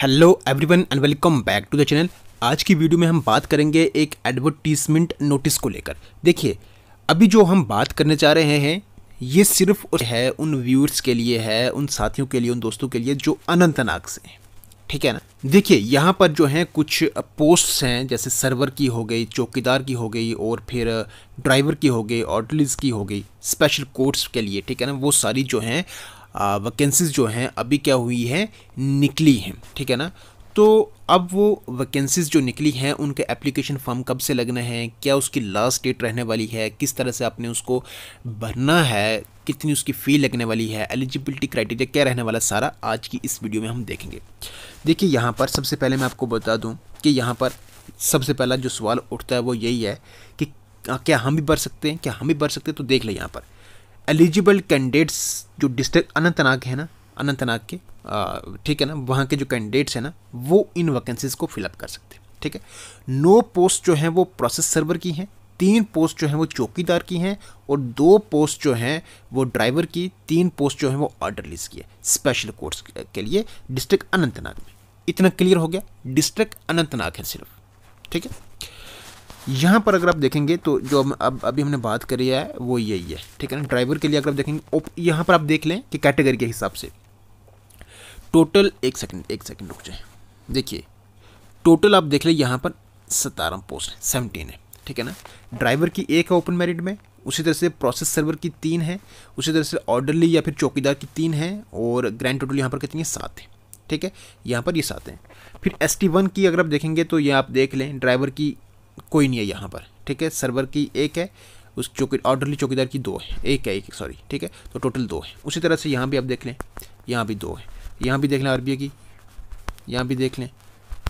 Hello everyone and welcome back to the channel आज की video में हम बात करेंगे एक एडवर्टीजमेंट नोटिस को लेकर देखिए अभी जो हम बात करने जा रहे हैं ये सिर्फ है उन व्यूअर्स के लिए है उन साथियों के लिए उन दोस्तों के लिए जो अनंतनाग से हैं ठीक है ना देखिए यहाँ पर जो है कुछ पोस्ट्स हैं जैसे सर्वर की हो गई चौकीदार की हो गई और फिर ड्राइवर की हो गई ऑटलिस की हो गई स्पेशल कोर्ट्स के लिए ठीक है ना वो सारी जो हैं वैकेंसीज़ जो हैं अभी क्या हुई है निकली हैं ठीक है ना तो अब वो वैकेंसीज़ जो निकली हैं उनके एप्लीकेशन फॉर्म कब से लगने हैं क्या उसकी लास्ट डेट रहने वाली है किस तरह से आपने उसको भरना है कितनी उसकी फ़ी लगने वाली है एलिजिबिलिटी क्राइटेरिया क्या रहने वाला सारा आज की इस वीडियो में हम देखेंगे देखिए यहाँ पर सबसे पहले मैं आपको बता दूँ कि यहाँ पर सबसे पहला जो सवाल उठता है वो यही है कि क्या हम भी भर सकते हैं क्या हम भी भर सकते हैं तो देख लें यहाँ पर एलिजिबल कैंडिडेट्स जो डिस्ट्रिक्ट अनंतनाग है ना अनंतनाग के ठीक है ना वहाँ के जो कैंडिडेट्स हैं ना वो इन वैकेंसीज को फिलअप कर सकते हैं ठीक है नौ पोस्ट जो हैं वो प्रोसेस सर्वर की हैं तीन पोस्ट जो हैं वो चौकीदार की हैं और दो पोस्ट जो हैं वो ड्राइवर की तीन पोस्ट जो हैं वो ऑर्डर लिस्ट की है स्पेशल कोर्स के लिए डिस्ट्रिक्ट अनंतनाग में इतना क्लियर हो गया डिस्ट्रिक्ट अनंतनाग है सिर्फ ठीक है यहाँ पर अगर आप देखेंगे तो जो अब अभी हमने बात करी है वो यही है ठीक है ना ड्राइवर के लिए अगर आप देखेंगे यहाँ पर आप देख लें कि कैटेगरी के हिसाब से टोटल एक सेकंड एक सेकंड रुक जाए देखिए टोटल आप देख लें यहाँ पर सतारह पोस्ट सेवनटीन है ठीक है ना ड्राइवर की एक है ओपन मेरिट में उसी तरह से प्रोसेस सर्वर की तीन है उसी तरह से ऑर्डरली या फिर चौकीदार की तीन है और ग्रैंड टोटल यहाँ पर कितनी है सात है ठीक है यहाँ पर ये सात हैं फिर एस टी वन की अगर आप देखेंगे तो ये आप देख लें ड्राइवर की कोई नहीं है यहाँ पर ठीक है सर्वर की एक है उस चौकी ऑर्डरली चौकीदार की दो है एक है एक सॉरी ठीक है तो टोटल दो है उसी तरह से यहाँ भी आप देख लें यहाँ भी दो है यहाँ भी देख लें आर की यहाँ भी देख लें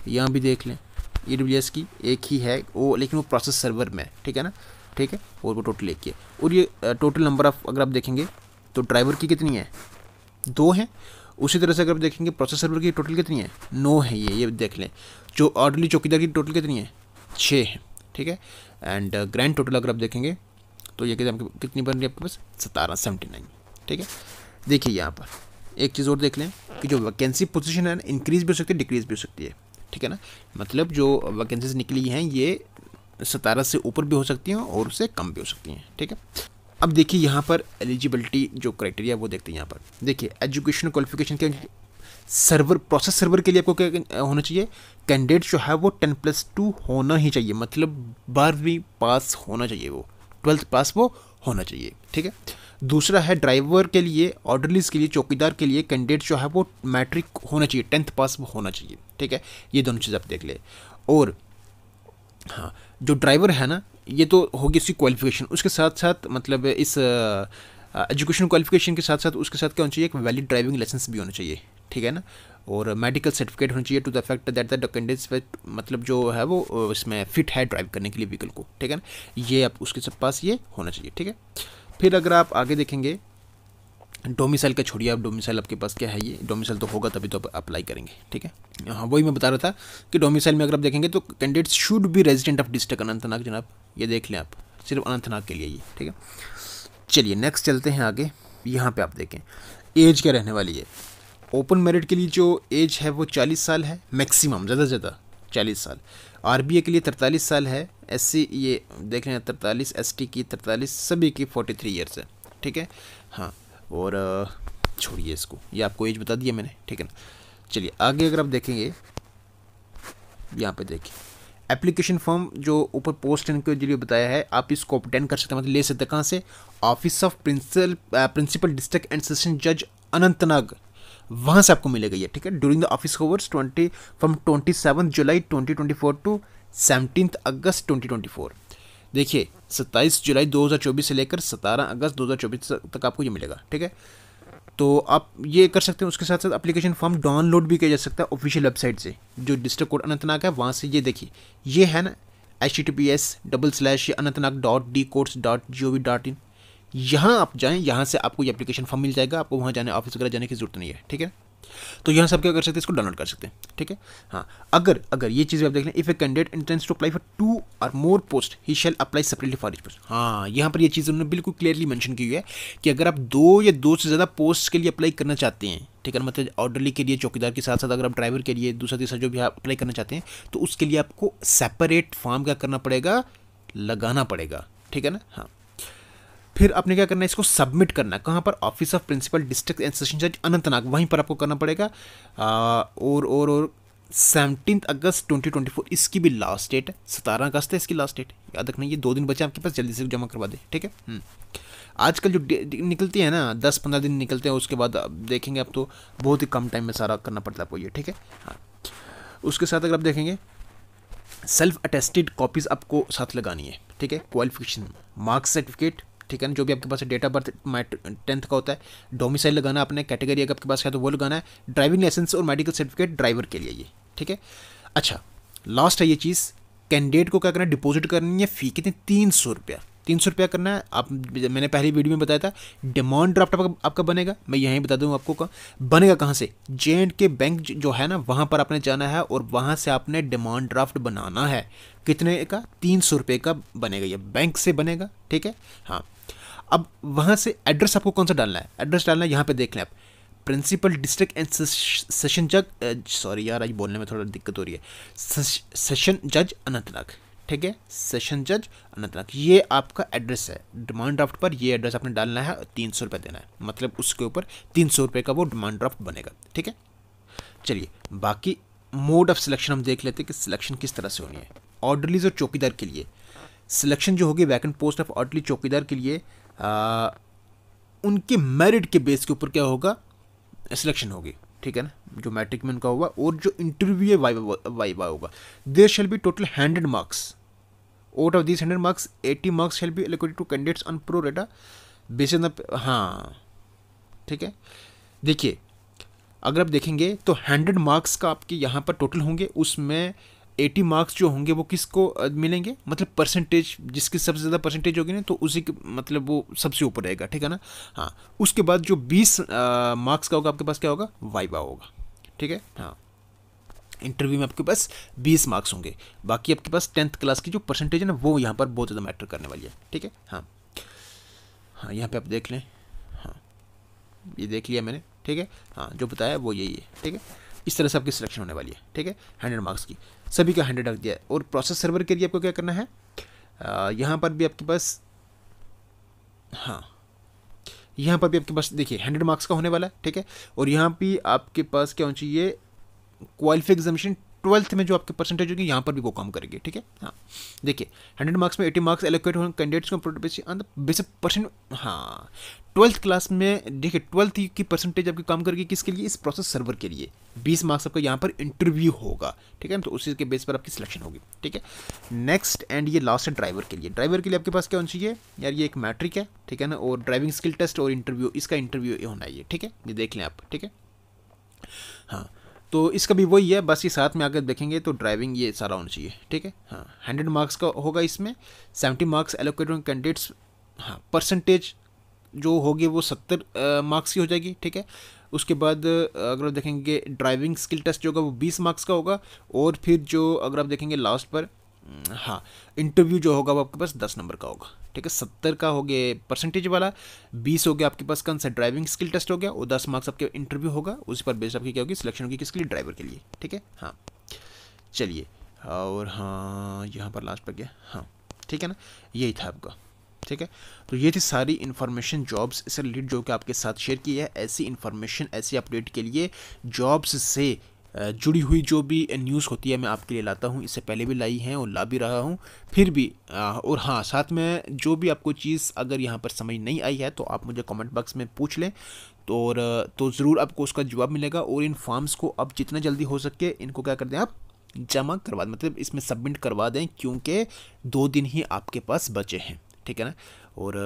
यहाँ भी देख लें ई e की एक ही है वो लेकिन वो प्रोसेस सर्वर में ठीक है ना ठीक है और वो टोटल एक ही है और ये टोटल नंबर ऑफ अगर आप देखेंगे तो ड्राइवर की कितनी है दो हैं उसी तरह से अगर आप देखेंगे प्रोसेस सर्वर की टोटल कितनी है नौ है ये ये देख लें जो ऑर्डरली चौकीदार की टोटल कितनी है छः है ठीक है एंड ग्रैंड टोटल अगर आप देखेंगे तो ये कितने कितनी बन रही है आपके पास सतारह सेवेंटी नाइन ठीक है देखिए यहाँ पर एक चीज़ और देख लें कि जो वैकेंसी पोजीशन है ना इंक्रीज़ भी हो सकती है डिक्रीज़ भी हो सकती है ठीक है ना मतलब जो वैकेंसीज निकली हैं ये सतारह से ऊपर भी हो सकती हैं और उससे कम भी हो सकती हैं ठीक है अब देखिए यहाँ पर एलिजिबिलिटी जो क्राइटेरिया वो देखते हैं यहाँ पर देखिए एजुकेशन क्वालिफिकेशन के सर्वर प्रोसेस सर्वर के लिए आपको क्या होना चाहिए कैंडिडेट जो है वो टेन प्लस टू होना ही चाहिए मतलब बारहवीं पास होना चाहिए वो ट्वेल्थ पास वो होना चाहिए ठीक है दूसरा है ड्राइवर के लिए ऑर्डरलीस के लिए चौकीदार के लिए कैंडिडेट जो है वो मैट्रिक होना चाहिए टेंथ पास वो होना चाहिए ठीक है ये दोनों चीज़ आप देख लें और हाँ जो ड्राइवर है ना ये तो होगी इसकी क्वालिफिकेशन उसके साथ साथ मतलब इस एजुकेशन क्वालिफिकेशन के साथ साथ उसके साथ क्या होना चाहिए एक वैलिड ड्राइविंग लाइसेंस भी होना चाहिए ठीक है ना और मेडिकल सर्टिफिकेट होना चाहिए to the fact that the candidate मतलब जो है वो इसमें फिट है ड्राइव करने के लिए व्हीकल को ठीक है ना ये आप उसके सब पास ये होना चाहिए ठीक है फिर अगर आप आगे देखेंगे डोमिसाइल का छोड़िए आप डोमिसाइल आपके पास क्या है ये डोमिसाइल तो होगा तभी तो आप अप्लाई करेंगे ठीक है हाँ वही मैं बता रहा था कि डोमिसाइल में अगर आप देखेंगे तो candidates should be resident of district Anantnag जनाब ये देख लें आप सिर्फ अनंतनाग के लिए ये ठीक है चलिए नेक्स्ट चलते हैं आगे यहाँ पर आप देखें एज क्या रहने वाली है ओपन मेरिट के लिए जो एज है वो चालीस साल है मैक्सिमम ज़्यादा से ज़्यादा चालीस साल आर के लिए तरतालीस साल है एस ये देख रहे हैं तरतालीस एस की तरतालीस सभी की फोर्टी थ्री ईयर्स है ठीक है हाँ और छोड़िए इसको ये आपको एज बता दिया मैंने ठीक है ना चलिए आगे अगर आप देखेंगे यहाँ पे देखिए एप्लीकेशन फॉर्म जो ऊपर पोस्ट इनके जरिए बताया है आप इसको अटेंड कर सकते हैं मतलब ले सकते हैं कहाँ से office of principal principal district and session जज अनंतनाग वहाँ से आपको मिलेगा ये ठीक है during the office hours twenty from twenty seven July twenty twenty four to seventeen August twenty twenty four देखिए सत्ताईस जुलाई दो हज़ार चौबीस से लेकर सतारह अगस्त दो हज़ार चौबीस तक आपको ये मिलेगा ठीक है तो आप ये कर सकते हैं उसके साथ साथ एप्लीकेशन फॉर्म डाउनलोड भी किया जा सकता है ऑफिशियल वेबसाइट से जो डिस्ट्रिक्ट कोड अनंतनाग है वहाँ से ये देखिए ये है ना H T T P S double slash Anantnag dot D courts dot G O V dot in यहाँ आप जाएँ यहाँ से आपको ये एप्लीकेशन फॉर्म मिल जाएगा आपको वहाँ जाने ऑफिस वगैरह जाने की जरूरत नहीं है ठीक है तो यहाँ से आप क्या कर सकते हैं इसको डाउनलोड कर सकते हैं ठीक है हाँ अगर अगर ये चीज़ आप देख लें if a candidate intends to apply for two or more post he shall apply separately for each post हाँ यहाँ पर ये चीज़ उन्होंने बिल्कुल क्लियरली मैंशन की हुई है कि अगर आप दो या दो से ज़्यादा पोस्ट के लिए अप्लाई करना चाहते हैं ठीक है मतलब ऑर्डरली के लिए चौकीदार के साथ साथ अगर आप ड्राइवर के लिए दूसरा तीसरा जो भी आप अप्लाई करना चाहते हैं तो उसके लिए आपको सेपरेट फॉर्म क्या करना पड़ेगा लगाना पड़ेगा ठीक है ना हाँ फिर आपने क्या करना है इसको सबमिट करना कहाँ पर office of principal district and session जज अनंतनाग वहीं पर आपको करना पड़ेगा और और और seventeen August twenty twenty four इसकी भी लास्ट डेट है सतारह अगस्त है इसकी लास्ट डेट याद रखना ये दो दिन बचे आपके पास जल्दी से जमा करवा दे ठीक है हम्म। आजकल जो निकलती है ना दस पंद्रह दिन निकलते हैं उसके बाद आप देखेंगे आप तो बहुत ही कम टाइम में सारा करना पड़ता है आपको ये ठीक है हाँ उसके साथ अगर आप देखेंगे सेल्फ अटेस्टेड कॉपीज़ आपको साथ लगानी है ठीक है क्वालिफिकेशन मार्क्स सर्टिफिकेट ठीक है ना जो भी आपके पास डेट ऑफ बर्थ टेंथ का होता है डोमिसाइल लगाना अपने कैटेगरी अगर आपके पास है तो वो लगाना है ड्राइविंग लाइसेंस और मेडिकल सर्टिफिकेट ड्राइवर के लिए ये ठीक है अच्छा लास्ट है ये चीज़ कैंडिडेट को क्या करना डिपॉजिट करनी है फ़ी कितनी तीन सौ रुपया तीन सौ रुपया करना है आप मैंने पहली वीडियो में बताया था डिमांड ड्राफ्ट आपका आपका बनेगा मैं यहीं बता दूँ आपको बनेगा कहाँ से जे एंड के बैंक जो है ना वहाँ पर आपने जाना है और वहाँ से आपने डिमांड ड्राफ्ट बनाना है कितने का तीन सौ रुपये का बनेगा ये बैंक से बनेगा ठीक है हाँ अब वहाँ से एड्रेस आपको कौन सा डालना है एड्रेस डालना है यहाँ पर देख लें आप प्रिंसिपल डिस्ट्रिक्ट एंड सेशन जज सॉरी यार आज बोलने में थोड़ा दिक्कत हो रही है सेशन जज अनंतनाग ठीक है सेशन जज अनंतनाग ये आपका एड्रेस है डिमांड ड्राफ्ट पर ये एड्रेस आपने डालना है तीन सौ रुपये देना है मतलब उसके ऊपर तीन सौ रुपये का वो डिमांड ड्राफ्ट बनेगा ठीक है चलिए बाकी मोड ऑफ सिलेक्शन हम देख लेते हैं कि सिलेक्शन किस तरह से होनी है ऑर्डरलीज और चौकीदार के लिए सिलेक्शन जो होगी वैकेंट पोस्ट ऑफ ऑर्डरली चौकीदार के लिए आ, उनके मेरिट के बेस के ऊपर क्या होगा सिलेक्शन होगी ठीक है ना जो मैट्रिक में उनका होगा और जो इंटरव्यू वाइवा वाइवा होगा there shall be total hundred marks out of these 100 marks 80 marks shall be allocated to candidates on pro rata based on the हाँ ठीक है देखिए अगर आप देखेंगे तो 100 मार्क्स का आपके यहाँ पर टोटल होंगे उसमें 80 मार्क्स जो होंगे वो किसको मिलेंगे मतलब परसेंटेज जिसकी सबसे ज़्यादा परसेंटेज होगी ना तो उसी के मतलब वो सबसे ऊपर रहेगा ठीक है ना हाँ उसके बाद जो 20 मार्क्स का होगा आपके पास क्या होगा वाइवा होगा ठीक है हाँ इंटरव्यू में आपके पास बीस मार्क्स होंगे बाकी आपके पास टेंथ क्लास की जो परसेंटेज है ना वो यहाँ पर बहुत ज़्यादा मैटर करने वाली है ठीक है हाँ हाँ यहाँ पर आप देख लें हाँ ये देख लिया मैंने ठीक है हाँ जो बताया वो यही है ठीक है इस तरह से आपकी सिलेक्शन होने वाली है ठीक है हंड्रेड मार्क्स की सभी का हंड्रेड रख दिया है और प्रोसेस सर्वर के लिए आपको क्या करना है यहाँ पर भी आपके पास हाँ यहाँ पर भी आपके पास देखिए हंड्रेड मार्क्स का होने वाला है ठीक है और यहाँ भी आपके पास क्या होना चाहिए क्वालिफी एग्जामिशन ट्वेल्थ में जो आपकी परसेंटेज होगी यहाँ पर भी वो काम करेंगे ठीक है हाँ देखिए हंड्रेड मार्क्स में एटी मार्क्स एलोकेट हो कैंडिडेट्स को बेसिक परसेंट हाँ ट्वेल्थ क्लास में देखिए ट्वेल्थ की परसेंटेज आपकी काम करेगी किसके लिए इस प्रोसेस सर्वर के लिए बीस मार्क्स आपका यहाँ पर इंटरव्यू होगा ठीक है तो उसी के बेस पर आपकी सिलेक्शन होगी ठीक है नेक्स्ट एंड ये लास्ट है ड्राइवर के लिए ड्राइवर के लिए आपके पास क्या होना चाहिए यार ये एक मैट्रिक है ठीक है ना और ड्राइविंग स्किल टेस्ट और इंटरव्यू इसका इंटरव्यू ये होना चाहिए ठीक है ये देख लें आप ठीक है हाँ तो इसका भी वही है बस ये साथ में अगर देखेंगे तो ड्राइविंग ये सारा होना चाहिए ठीक है हाँ हंड्रेड मार्क्स का होगा इसमें सेवेंटी मार्क्स एलोकेट कैंडिडेट्स हाँ परसेंटेज जो होगी वो सत्तर मार्क्स की हो जाएगी ठीक है उसके बाद अगर आप देखेंगे ड्राइविंग स्किल टेस्ट जो होगा वो बीस मार्क्स का होगा और फिर जो अगर आप देखेंगे लास्ट पर हाँ इंटरव्यू जो होगा वो आपके पास दस नंबर का होगा ठीक है सत्तर का हो गया परसेंटेज वाला बीस हो गया आपके पास कौन सा ड्राइविंग स्किल टेस्ट हो गया और दस मार्क्स आपके इंटरव्यू होगा उसी पर बेस्ड आपकी क्या होगी सिलेक्शन होगी किसके लिए ड्राइवर के लिए ठीक है हाँ चलिए और हाँ यहाँ पर लास्ट पर गया हाँ ठीक है ना यही था आपका ठीक है तो ये थी सारी इन्फॉर्मेशन जॉब्स से रिलेटेड जो कि आपके साथ शेयर की है ऐसी इन्फॉर्मेशन ऐसी अपडेट के लिए जॉब्स से जुड़ी हुई जो भी न्यूज़ होती है मैं आपके लिए लाता हूँ इससे पहले भी लाई हैं और ला भी रहा हूँ फिर भी और हाँ साथ में जो भी आपको चीज़ अगर यहाँ पर समझ नहीं आई है तो आप मुझे कमेंट बॉक्स में पूछ लें तो और तो ज़रूर आपको उसका जवाब मिलेगा और इन फॉर्म्स को अब जितना जल्दी हो सके इनको क्या कर दें आप जमा करवा दें मतलब इसमें सबमिट करवा दें क्योंकि दो दिन ही आपके पास बचे हैं ठीक है ना और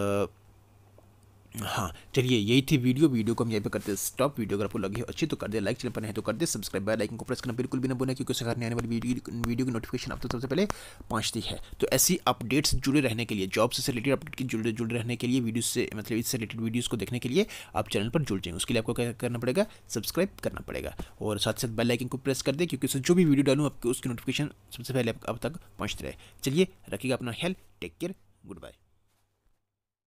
हाँ चलिए यही थी वीडियो वीडियो को हम यहाँ पे करते हैं स्टॉप वीडियो अगर आपको लगी हो अच्छी तो कर दे लाइक चैनल पर नहीं तो कर दे सब्सक्राइब बेल आइकन को प्रेस करना बिल्कुल भी ना बोले क्योंकि सरकार ने आने वाली वीडियो वीडियो की नोटिफिकेशन आप तो सबसे पहले पहुँचती है तो ऐसी अपडेट्स जुड़े रहने के लिए जॉब से रिलेटेड अपडेट के जुड़े जुड़े रहने के लिए वीडियो से मतलब इससे रिलेटेड वीडियोज़ को देखने के लिए आप चैनल पर जुड़ जाएँ उसके लिए आपको क्या करना पड़ेगा सब्सक्राइब करना पड़ेगा और साथ साथ बेल आइकन को प्रेस कर दे क्योंकि उससे जो भी वीडियो डालूँ आपकी उसकी नोटिफिकेशन सबसे पहले आप तक पहुँचते रहे चलिए रखिएगा अपना ख्याल टेक केयर गुड बाय